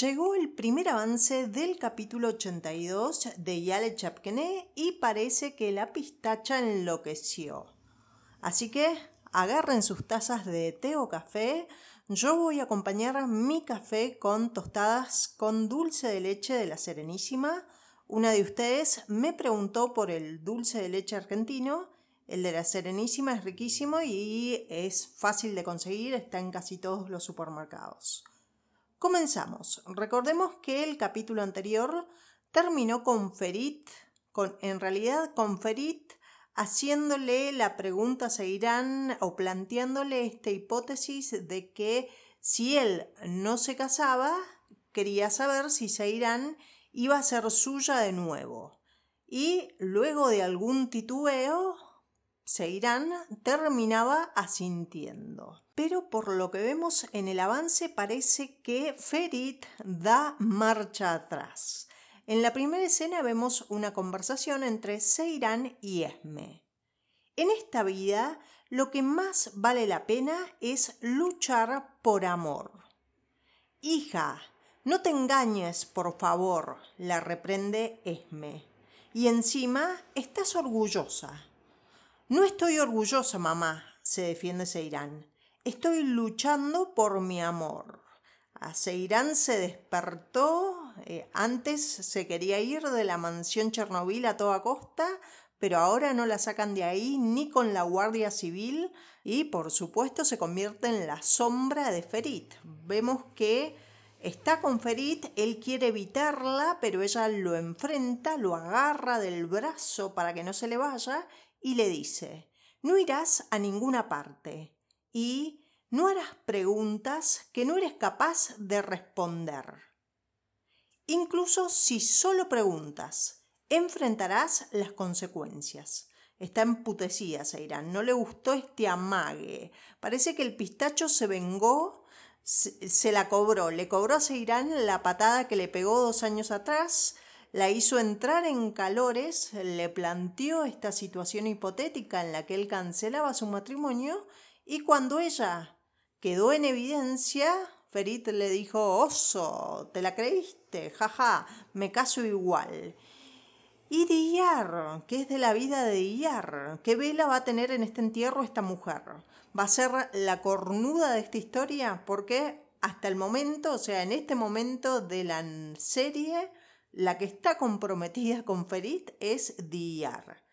Llegó el primer avance del capítulo 82 de Yale Chapkené y parece que la pistacha enloqueció. Así que agarren sus tazas de té o café. Yo voy a acompañar mi café con tostadas con dulce de leche de la Serenísima. Una de ustedes me preguntó por el dulce de leche argentino. El de la Serenísima es riquísimo y es fácil de conseguir, está en casi todos los supermercados. Comenzamos. Recordemos que el capítulo anterior terminó con Ferit, en realidad con Ferit haciéndole la pregunta a Irán o planteándole esta hipótesis de que si él no se casaba, quería saber si Seirán iba a ser suya de nuevo. Y luego de algún titubeo, Seirán terminaba asintiendo. Pero por lo que vemos en el avance parece que Ferit da marcha atrás. En la primera escena vemos una conversación entre Seirán y Esme. En esta vida lo que más vale la pena es luchar por amor. Hija, no te engañes, por favor, la reprende Esme. Y encima estás orgullosa. No estoy orgullosa, mamá, se defiende Seirán. Estoy luchando por mi amor. A Seirán se despertó, eh, antes se quería ir de la mansión Chernobyl a toda costa, pero ahora no la sacan de ahí ni con la Guardia Civil y por supuesto se convierte en la sombra de Ferit. Vemos que está con Ferit, él quiere evitarla, pero ella lo enfrenta, lo agarra del brazo para que no se le vaya y le dice, no irás a ninguna parte y no harás preguntas que no eres capaz de responder. Incluso si solo preguntas, enfrentarás las consecuencias. Está emputecida Seirán, no le gustó este amague. Parece que el pistacho se vengó, se, la cobró, le cobró a Seirán la patada que le pegó dos años atrás la hizo entrar en calores, le planteó esta situación hipotética en la que él cancelaba su matrimonio y cuando ella quedó en evidencia, Ferit le dijo, oso, te la creíste, jaja, me caso igual. Y Diyar, que es de la vida de Diyar, ¿qué vela va a tener en este entierro esta mujer? ¿Va a ser la cornuda de esta historia? Porque hasta el momento, o sea, en este momento de la serie, la que está comprometida con Ferit es Diar.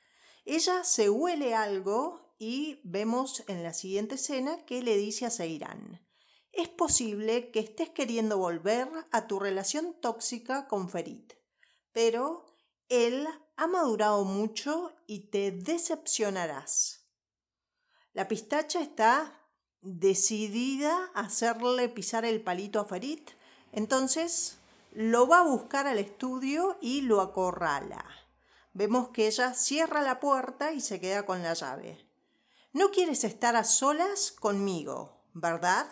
Ella se huele algo y vemos en la siguiente escena que le dice a Seirán. Es posible que estés queriendo volver a tu relación tóxica con Ferit, pero él ha madurado mucho y te decepcionarás. La pistacha está decidida a hacerle pisar el palito a Ferit, entonces lo va a buscar al estudio y lo acorrala. Vemos que ella cierra la puerta y se queda con la llave. No quieres estar a solas conmigo, ¿verdad?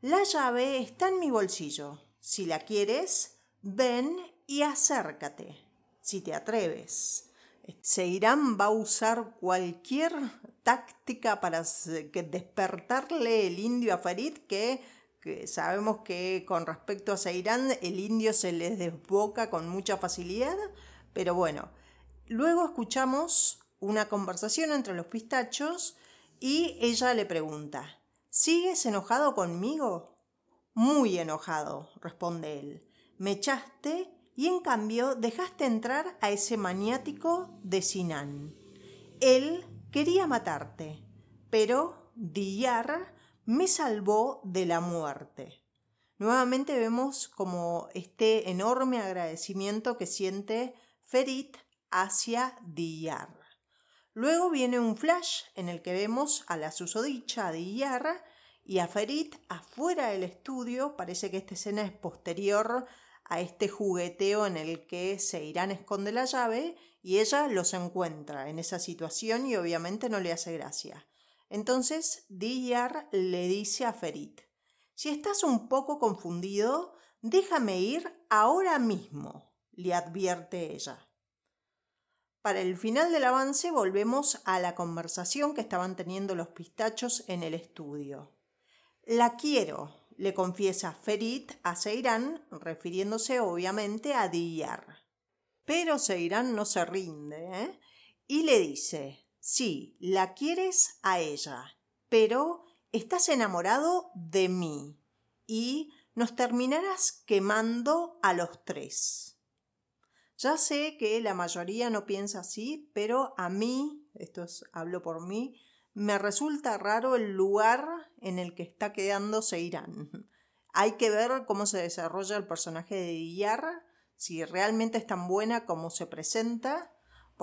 La llave está en mi bolsillo. Si la quieres, ven y acércate, si te atreves. Seirán va a usar cualquier táctica para despertarle el indio a Farid que sabemos que con respecto a Seirán el indio se les desboca con mucha facilidad, pero bueno, luego escuchamos una conversación entre los pistachos y ella le pregunta, ¿sigues enojado conmigo? Muy enojado, responde él. Me echaste y en cambio dejaste entrar a ese maniático de Sinan. Él quería matarte, pero Diyar me salvó de la muerte. Nuevamente vemos como este enorme agradecimiento que siente Ferit hacia Diyar. Luego viene un flash en el que vemos a la susodicha Diyar y a Ferit afuera del estudio. Parece que esta escena es posterior a este jugueteo en el que irán esconde la llave y ella los encuentra en esa situación y obviamente no le hace gracia. Entonces Diyar le dice a Ferit, si estás un poco confundido, déjame ir ahora mismo, le advierte ella. Para el final del avance volvemos a la conversación que estaban teniendo los pistachos en el estudio. La quiero, le confiesa Ferit a Seirán, refiriéndose obviamente a Diyar. Pero Seirán no se rinde ¿eh? y le dice, Sí, la quieres a ella, pero estás enamorado de mí y nos terminarás quemando a los tres. Ya sé que la mayoría no piensa así, pero a mí, esto es, hablo por mí, me resulta raro el lugar en el que está quedándose Irán. Hay que ver cómo se desarrolla el personaje de Iyar, si realmente es tan buena como se presenta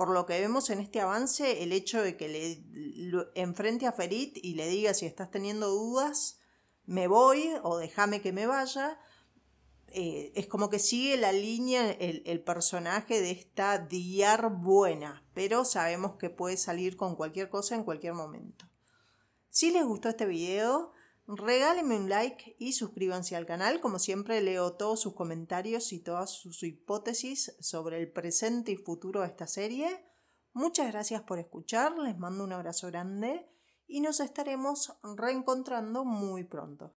por lo que vemos en este avance, el hecho de que le enfrente a Ferit y le diga si estás teniendo dudas, me voy o déjame que me vaya, eh, es como que sigue la línea el, el, personaje de esta diar buena, pero sabemos que puede salir con cualquier cosa en cualquier momento. Si les gustó este video, regálenme un like y suscríbanse al canal. Como siempre leo todos sus comentarios y todas sus hipótesis sobre el presente y futuro de esta serie. Muchas gracias por escuchar, les mando un abrazo grande y nos estaremos reencontrando muy pronto.